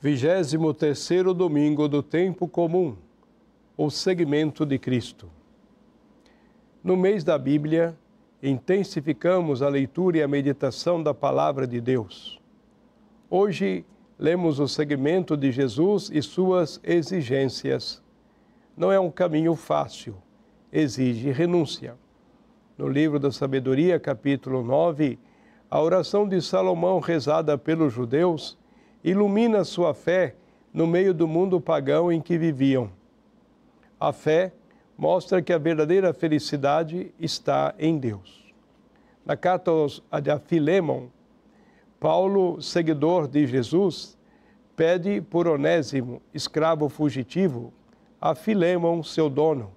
Vigésimo terceiro domingo do tempo comum, o segmento de Cristo. No mês da Bíblia, intensificamos a leitura e a meditação da palavra de Deus. Hoje lemos o segmento de Jesus e suas exigências. Não é um caminho fácil, exige renúncia. No livro da Sabedoria, capítulo 9, a oração de Salomão rezada pelos judeus ilumina sua fé no meio do mundo pagão em que viviam. A fé mostra que a verdadeira felicidade está em Deus. Na carta a Filémon, Paulo, seguidor de Jesus, pede por Onésimo, escravo fugitivo, a Filémon, seu dono,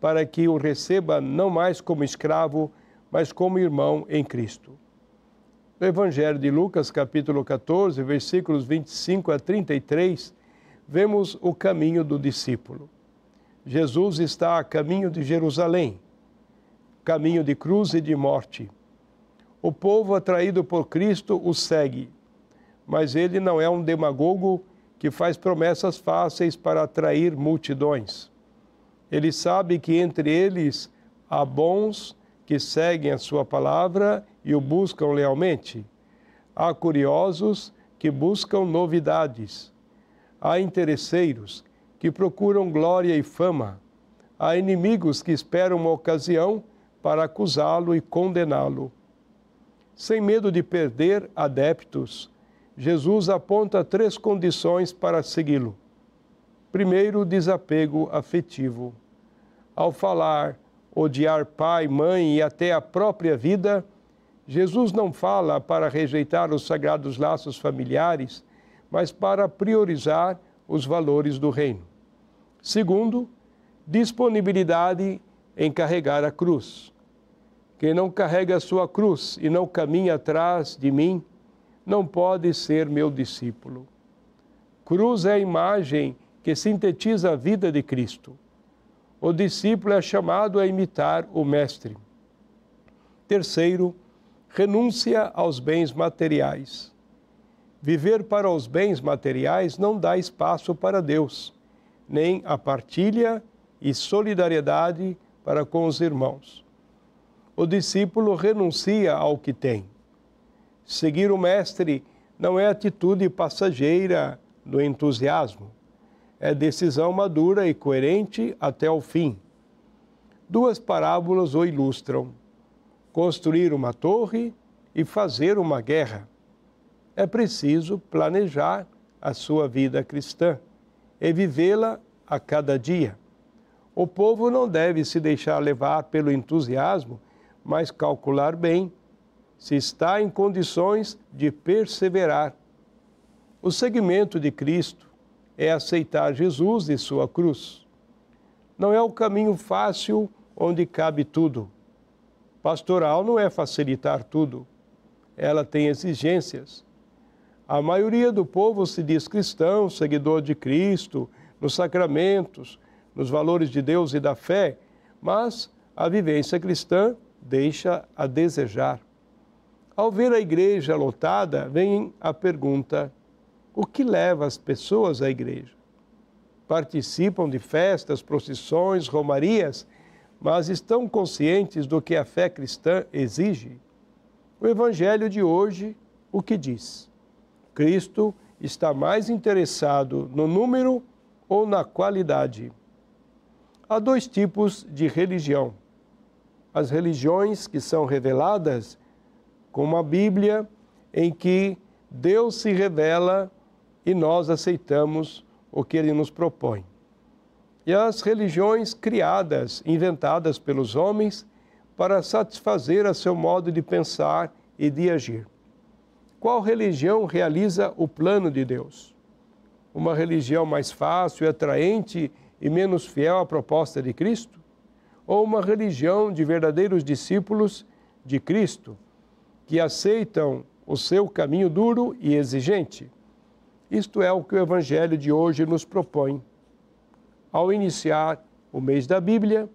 para que o receba não mais como escravo, mas como irmão em Cristo. No Evangelho de Lucas, capítulo 14, versículos 25 a 33, vemos o caminho do discípulo. Jesus está a caminho de Jerusalém, caminho de cruz e de morte. O povo atraído por Cristo o segue, mas ele não é um demagogo que faz promessas fáceis para atrair multidões. Ele sabe que entre eles há bons que seguem a sua palavra e o buscam lealmente? Há curiosos que buscam novidades. Há interesseiros que procuram glória e fama. Há inimigos que esperam uma ocasião para acusá-lo e condená-lo. Sem medo de perder adeptos, Jesus aponta três condições para segui-lo. Primeiro, desapego afetivo. Ao falar, odiar pai, mãe e até a própria vida, Jesus não fala para rejeitar os sagrados laços familiares, mas para priorizar os valores do reino. Segundo, disponibilidade em carregar a cruz. Quem não carrega a sua cruz e não caminha atrás de mim, não pode ser meu discípulo. Cruz é a imagem que sintetiza a vida de Cristo. O discípulo é chamado a imitar o Mestre. Terceiro, renúncia aos bens materiais. Viver para os bens materiais não dá espaço para Deus, nem a partilha e solidariedade para com os irmãos. O discípulo renuncia ao que tem. Seguir o Mestre não é atitude passageira do entusiasmo, é decisão madura e coerente até o fim. Duas parábolas o ilustram construir uma torre e fazer uma guerra. É preciso planejar a sua vida cristã e vivê-la a cada dia. O povo não deve se deixar levar pelo entusiasmo, mas calcular bem se está em condições de perseverar. O segmento de Cristo é aceitar Jesus e sua cruz. Não é o caminho fácil onde cabe tudo Pastoral não é facilitar tudo, ela tem exigências. A maioria do povo se diz cristão, seguidor de Cristo, nos sacramentos, nos valores de Deus e da fé, mas a vivência cristã deixa a desejar. Ao ver a igreja lotada, vem a pergunta: o que leva as pessoas à igreja? Participam de festas, procissões, romarias mas estão conscientes do que a fé cristã exige? O Evangelho de hoje, o que diz? Cristo está mais interessado no número ou na qualidade? Há dois tipos de religião. As religiões que são reveladas, como a Bíblia, em que Deus se revela e nós aceitamos o que ele nos propõe e as religiões criadas, inventadas pelos homens para satisfazer a seu modo de pensar e de agir. Qual religião realiza o plano de Deus? Uma religião mais fácil, atraente e menos fiel à proposta de Cristo? Ou uma religião de verdadeiros discípulos de Cristo, que aceitam o seu caminho duro e exigente? Isto é o que o Evangelho de hoje nos propõe ao iniciar o mês da Bíblia,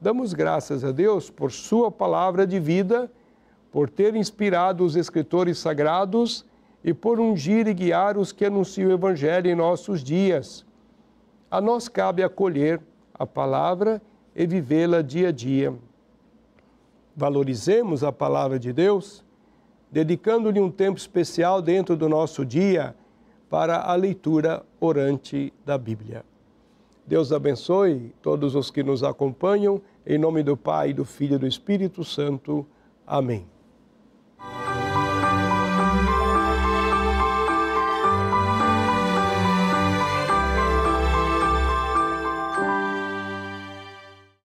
damos graças a Deus por Sua palavra de vida, por ter inspirado os escritores sagrados e por ungir e guiar os que anunciam o Evangelho em nossos dias. A nós cabe acolher a palavra e vivê-la dia a dia. Valorizemos a palavra de Deus, dedicando-lhe um tempo especial dentro do nosso dia para a leitura orante da Bíblia. Deus abençoe todos os que nos acompanham. Em nome do Pai, do Filho e do Espírito Santo. Amém.